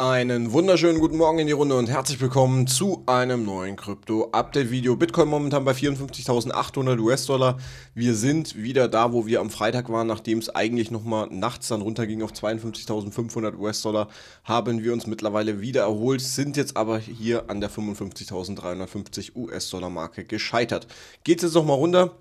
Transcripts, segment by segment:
Einen wunderschönen guten Morgen in die Runde und herzlich willkommen zu einem neuen Krypto-Update-Video. Bitcoin momentan bei 54.800 US-Dollar. Wir sind wieder da, wo wir am Freitag waren, nachdem es eigentlich nochmal nachts dann runterging auf 52.500 US-Dollar, haben wir uns mittlerweile wieder erholt, sind jetzt aber hier an der 55.350 US-Dollar-Marke gescheitert. Geht es jetzt nochmal runter?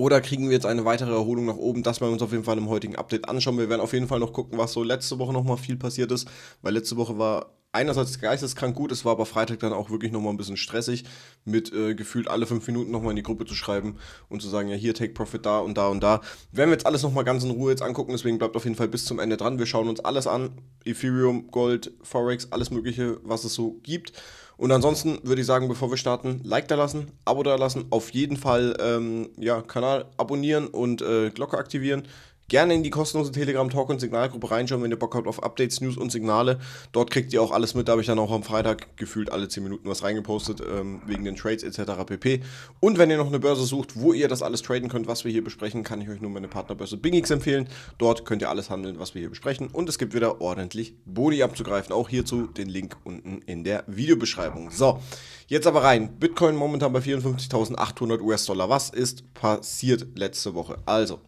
Oder kriegen wir jetzt eine weitere Erholung nach oben? Das werden wir uns auf jeden Fall im heutigen Update anschauen. Wir werden auf jeden Fall noch gucken, was so letzte Woche nochmal viel passiert ist, weil letzte Woche war einerseits geisteskrank gut, es war aber Freitag dann auch wirklich nochmal ein bisschen stressig, mit äh, gefühlt alle fünf Minuten nochmal in die Gruppe zu schreiben und zu sagen, ja hier, Take Profit da und da und da. Werden wir jetzt alles nochmal ganz in Ruhe jetzt angucken, deswegen bleibt auf jeden Fall bis zum Ende dran. Wir schauen uns alles an, Ethereum, Gold, Forex, alles mögliche, was es so gibt. Und ansonsten würde ich sagen, bevor wir starten, Like da lassen, Abo da lassen, auf jeden Fall ähm, ja, Kanal abonnieren und äh, Glocke aktivieren gerne in die kostenlose Telegram Talk und Signalgruppe reinschauen, wenn ihr Bock habt auf Updates, News und Signale. Dort kriegt ihr auch alles mit. Da habe ich dann auch am Freitag gefühlt alle 10 Minuten was reingepostet, ähm, wegen den Trades etc. pp. Und wenn ihr noch eine Börse sucht, wo ihr das alles traden könnt, was wir hier besprechen, kann ich euch nur meine Partnerbörse Bingix empfehlen. Dort könnt ihr alles handeln, was wir hier besprechen. Und es gibt wieder ordentlich Boni abzugreifen. Auch hierzu den Link unten in der Videobeschreibung. So, jetzt aber rein. Bitcoin momentan bei 54.800 US-Dollar. Was ist passiert letzte Woche? Also,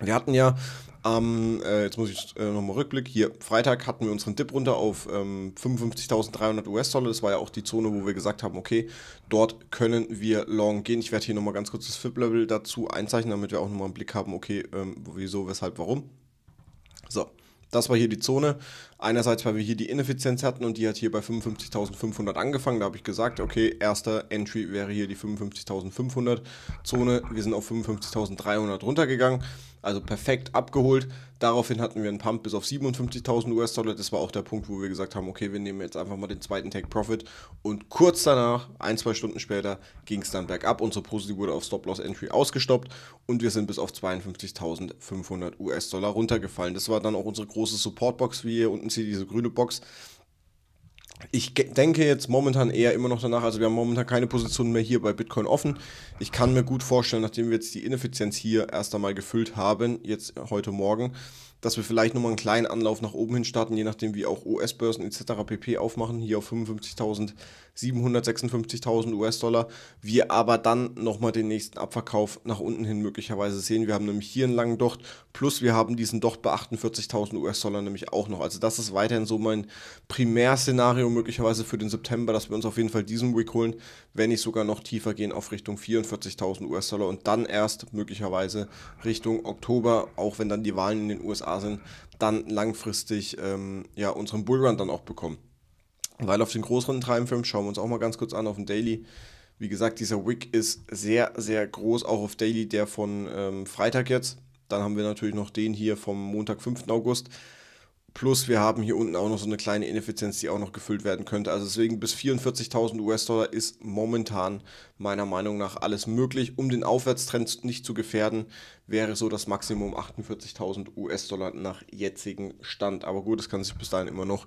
wir hatten ja am, ähm, um, äh, jetzt muss ich äh, nochmal Rückblick, hier, Freitag hatten wir unseren Dip runter auf ähm, 55.300 US-Dollar. Das war ja auch die Zone, wo wir gesagt haben, okay, dort können wir long gehen. Ich werde hier nochmal ganz kurz das FIP-Level dazu einzeichnen, damit wir auch nochmal einen Blick haben, okay, ähm, wieso, weshalb, warum. So, das war hier die Zone. Einerseits, weil wir hier die Ineffizienz hatten und die hat hier bei 55.500 angefangen. Da habe ich gesagt, okay, erster Entry wäre hier die 55.500 Zone. Wir sind auf 55.300 runtergegangen. Also perfekt abgeholt. Daraufhin hatten wir einen Pump bis auf 57.000 US-Dollar. Das war auch der Punkt, wo wir gesagt haben, okay, wir nehmen jetzt einfach mal den zweiten Take Profit. Und kurz danach, ein, zwei Stunden später, ging es dann bergab. Unsere Position wurde auf Stop Loss Entry ausgestoppt und wir sind bis auf 52.500 US-Dollar runtergefallen. Das war dann auch unsere große Support Box, wie ihr unten seht, diese grüne Box. Ich denke jetzt momentan eher immer noch danach, also wir haben momentan keine Position mehr hier bei Bitcoin offen. Ich kann mir gut vorstellen, nachdem wir jetzt die Ineffizienz hier erst einmal gefüllt haben, jetzt heute Morgen, dass wir vielleicht nochmal einen kleinen Anlauf nach oben hin starten, je nachdem wie auch US-Börsen etc. pp. aufmachen, hier auf 55.700, 56.000 US-Dollar. Wir aber dann nochmal den nächsten Abverkauf nach unten hin möglicherweise sehen. Wir haben nämlich hier einen langen Docht, plus wir haben diesen Docht bei 48.000 US-Dollar nämlich auch noch. Also das ist weiterhin so mein Primärszenario möglicherweise für den September, dass wir uns auf jeden Fall diesen Week holen, wenn nicht sogar noch tiefer gehen auf Richtung 44.000 US-Dollar und dann erst möglicherweise Richtung Oktober, auch wenn dann die Wahlen in den USA sind, dann langfristig ähm, ja, unseren Bullrun dann auch bekommen. Weil auf den größeren Timeframe schauen wir uns auch mal ganz kurz an auf den Daily. Wie gesagt, dieser Wick ist sehr, sehr groß, auch auf Daily, der von ähm, Freitag jetzt. Dann haben wir natürlich noch den hier vom Montag, 5. August. Plus wir haben hier unten auch noch so eine kleine Ineffizienz, die auch noch gefüllt werden könnte. Also deswegen bis 44.000 US-Dollar ist momentan meiner Meinung nach alles möglich. Um den Aufwärtstrend nicht zu gefährden, wäre so das Maximum 48.000 US-Dollar nach jetzigem Stand. Aber gut, das kann sich bis dahin immer noch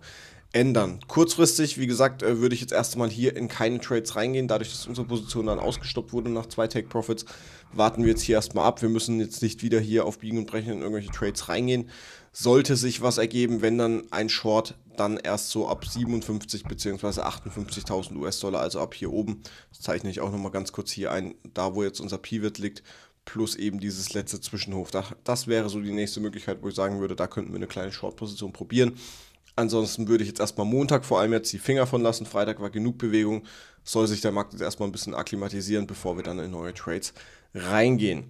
ändern. Kurzfristig, wie gesagt, äh, würde ich jetzt erstmal hier in keine Trades reingehen. Dadurch, dass unsere Position dann ausgestoppt wurde nach zwei Take Profits, warten wir jetzt hier erstmal ab. Wir müssen jetzt nicht wieder hier auf Biegen und Brechen in irgendwelche Trades reingehen sollte sich was ergeben, wenn dann ein Short dann erst so ab 57 bzw. 58.000 US-Dollar, also ab hier oben, das zeichne ich auch nochmal ganz kurz hier ein, da wo jetzt unser Pivot liegt, plus eben dieses letzte Zwischenhof. Das, wäre so die nächste Möglichkeit, wo ich sagen würde, da könnten wir eine kleine Short-Position probieren. Ansonsten würde ich jetzt erstmal Montag vor allem jetzt die Finger von lassen. Freitag war genug Bewegung. Soll sich der Markt jetzt erstmal ein bisschen akklimatisieren, bevor wir dann in neue Trades reingehen.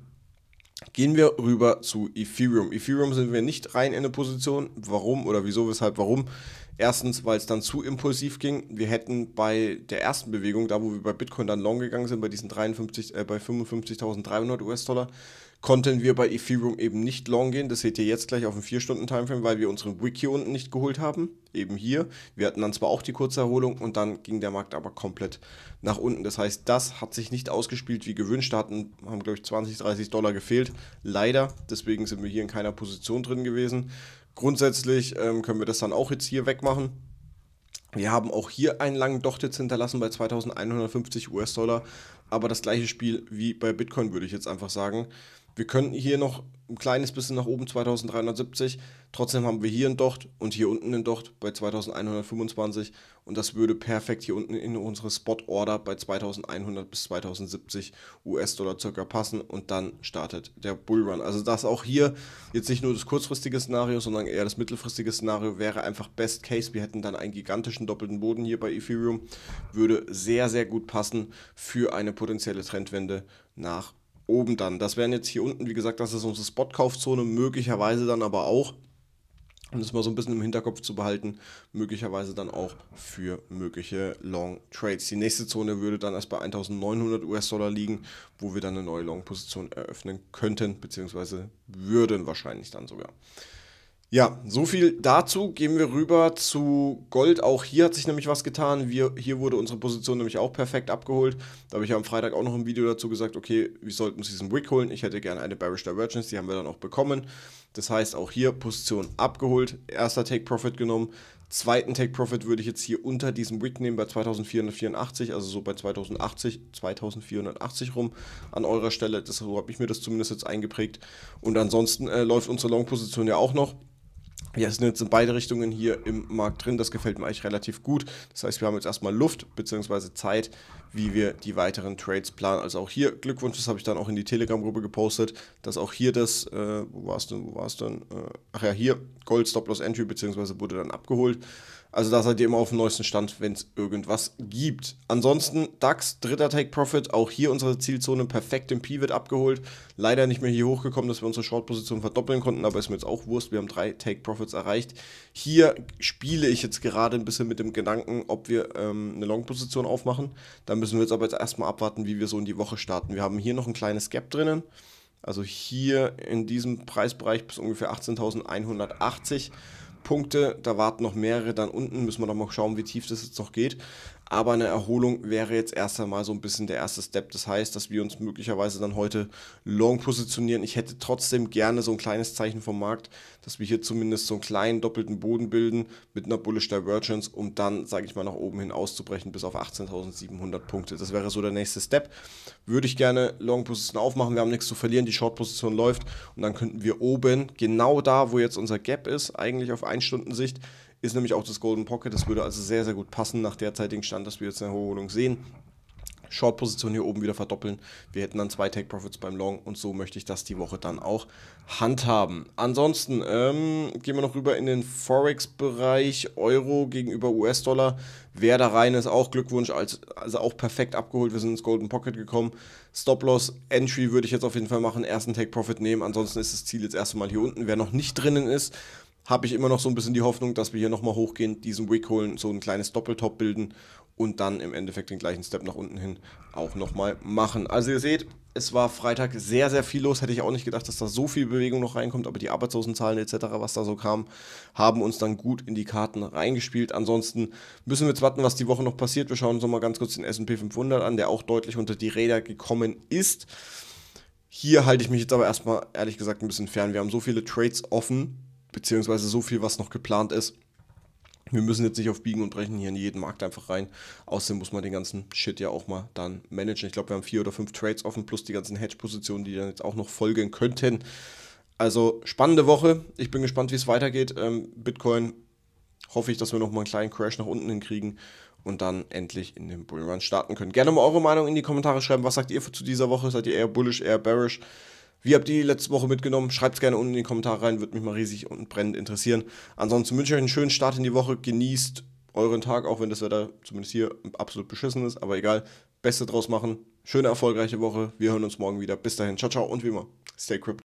Gehen wir rüber zu Ethereum. Ethereum sind wir nicht rein in eine Position. Warum oder wieso, weshalb, warum? Erstens, weil es dann zu impulsiv ging. Wir hätten bei der ersten Bewegung, da wo wir bei Bitcoin dann long gegangen sind, bei diesen 53, äh, bei 55.300 US-Dollar, konnten wir bei Ethereum eben nicht long gehen. Das seht ihr jetzt gleich auf dem 4-Stunden-Timeframe, weil wir unseren Wick hier unten nicht geholt haben. Eben hier. Wir hatten dann zwar auch die kurze Erholung und dann ging der Markt aber komplett nach unten. Das heißt, das hat sich nicht ausgespielt wie gewünscht. Da hatten, haben, glaube ich, 20, 30 Dollar gefehlt. Leider. Deswegen sind wir hier in keiner Position drin gewesen. Grundsätzlich ähm, können wir das dann auch jetzt hier wegmachen. Wir haben auch hier einen langen Docht jetzt hinterlassen bei 2150 US-Dollar, aber das gleiche Spiel wie bei Bitcoin würde ich jetzt einfach sagen. Wir könnten hier noch ein kleines bisschen nach oben 2370. Trotzdem haben wir hier einen Docht und hier unten einen Docht bei 2125 und das würde perfekt hier unten in unsere Spot Order bei 2100 bis 2070 US-Dollar circa passen und dann startet der Bullrun. Also das auch hier jetzt nicht nur das kurzfristige Szenario, sondern eher das mittelfristige Szenario wäre einfach Best Case. Wir hätten dann einen gigantischen doppelten Boden hier bei Ethereum, würde sehr sehr gut passen für eine potenzielle Trendwende nach oben dann. Das wären jetzt hier unten, wie gesagt, das ist unsere Spotkaufzone, möglicherweise dann aber auch, um das mal so ein bisschen im Hinterkopf zu behalten, möglicherweise dann auch für mögliche Long Trades. Die nächste Zone würde dann erst bei 1900 US-Dollar liegen, wo wir dann eine neue Long-Position eröffnen könnten, beziehungsweise würden wahrscheinlich dann sogar. Ja, so viel dazu. Gehen wir rüber zu Gold. Auch hier hat sich nämlich was getan. Wir, hier wurde unsere Position nämlich auch perfekt abgeholt. Da habe ich am Freitag auch noch ein Video dazu gesagt, okay, wir sollten uns diesen Wick holen. Ich hätte gerne eine Bearish Divergence, die haben wir dann auch bekommen. Das heißt, auch hier Position abgeholt, erster Take Profit genommen. Zweiten Take Profit würde ich jetzt hier unter diesem Wick nehmen bei 2484, also so bei 2080, 2480 rum an eurer Stelle. Das, so habe ich mir das zumindest jetzt eingeprägt. Und ansonsten äh, läuft unsere Long-Position ja auch noch. Ja, es sind jetzt in beide Richtungen hier im Markt drin. Das gefällt mir eigentlich relativ gut. Das heißt, wir haben jetzt erstmal Luft bzw. Zeit, wie wir die weiteren Trades planen. Also auch hier Glückwunsch, das habe ich dann auch in die Telegram-Gruppe gepostet, dass auch hier das, äh, wo war es denn, wo war es denn? Äh, ach ja, hier Gold Stop Loss Entry bzw. wurde dann abgeholt. Also da seid ihr immer auf dem neuesten Stand, wenn es irgendwas gibt. Ansonsten DAX, dritter Take Profit, auch hier unsere Zielzone perfekt im Pivot abgeholt. Leider nicht mehr hier hochgekommen, dass wir unsere Short-Position verdoppeln konnten, aber ist mir jetzt auch Wurst. Wir haben drei Take Profits erreicht. Hier spiele ich jetzt gerade ein bisschen mit dem Gedanken, ob wir ähm, eine Long-Position aufmachen. Da müssen wir jetzt aber jetzt erstmal abwarten, wie wir so in die Woche starten. Wir haben hier noch ein kleines Gap drinnen. Also hier in diesem Preisbereich bis ungefähr 18.180. Punkte. Da warten noch mehrere dann unten. Müssen wir noch mal schauen, wie tief das jetzt noch geht. Aber eine Erholung wäre jetzt erst einmal so ein bisschen der erste Step. Das heißt, dass wir uns möglicherweise dann heute long positionieren. Ich hätte trotzdem gerne so ein kleines Zeichen vom Markt, dass wir hier zumindest so einen kleinen doppelten Boden bilden mit einer Bullish Divergence, um dann, sage ich mal, nach oben hin auszubrechen bis auf 18.700 Punkte. Das wäre so der nächste Step. Würde ich gerne long Position aufmachen. Wir haben nichts zu verlieren. Die Short Position läuft und dann könnten wir oben, genau da, wo jetzt unser Gap ist, eigentlich auf 1 Stunden Sicht, ist nämlich auch das Golden Pocket. Das würde also sehr, sehr gut passen nach derzeitigen Stand, dass wir jetzt eine Erholung sehen. Short-Position hier oben wieder verdoppeln. Wir hätten dann zwei Take-Profits beim Long und so möchte ich das die Woche dann auch handhaben. Ansonsten ähm, gehen wir noch rüber in den Forex-Bereich. Euro gegenüber US-Dollar. Wer da rein ist, auch Glückwunsch, als, also auch perfekt abgeholt. Wir sind ins Golden Pocket gekommen. Stop-Loss, Entry würde ich jetzt auf jeden Fall machen. Ersten Take-Profit nehmen. Ansonsten ist das Ziel jetzt erstmal hier unten. Wer noch nicht drinnen ist, habe ich immer noch so ein bisschen die Hoffnung, dass wir hier nochmal hochgehen, diesen Wick holen, so ein kleines Doppeltop bilden und dann im Endeffekt den gleichen Step nach unten hin auch nochmal machen. Also ihr seht, es war Freitag sehr, sehr viel los. Hätte ich auch nicht gedacht, dass da so viel Bewegung noch reinkommt, aber die Arbeitslosenzahlen etc., was da so kam, haben uns dann gut in die Karten reingespielt. Ansonsten müssen wir jetzt warten, was die Woche noch passiert. Wir schauen uns nochmal ganz kurz den S&P 500 an, der auch deutlich unter die Räder gekommen ist. Hier halte ich mich jetzt aber erstmal ehrlich gesagt ein bisschen fern. Wir haben so viele Trades offen, beziehungsweise so viel, was noch geplant ist. Wir müssen jetzt nicht auf Biegen und Brechen hier in jeden Markt einfach rein. Außerdem muss man den ganzen Shit ja auch mal dann managen. Ich glaube, wir haben vier oder fünf Trades offen, plus die ganzen Hedge-Positionen, die dann jetzt auch noch folgen könnten. Also spannende Woche. Ich bin gespannt, wie es weitergeht. Ähm, Bitcoin hoffe ich, dass wir nochmal einen kleinen Crash nach unten hinkriegen und dann endlich in den Bullrun starten können. Gerne mal eure Meinung in die Kommentare schreiben. Was sagt ihr zu dieser Woche? Seid ihr eher bullish, eher bearish? Wie habt ihr die letzte Woche mitgenommen? Schreibt es gerne unten in die Kommentare rein, würde mich mal riesig und brennend interessieren. Ansonsten wünsche ich euch einen schönen Start in die Woche. Genießt euren Tag, auch wenn das Wetter zumindest hier absolut beschissen ist, aber egal. Beste draus machen. Schöne, erfolgreiche Woche. Wir hören uns morgen wieder. Bis dahin. Ciao, ciao und wie immer. Stay crypto.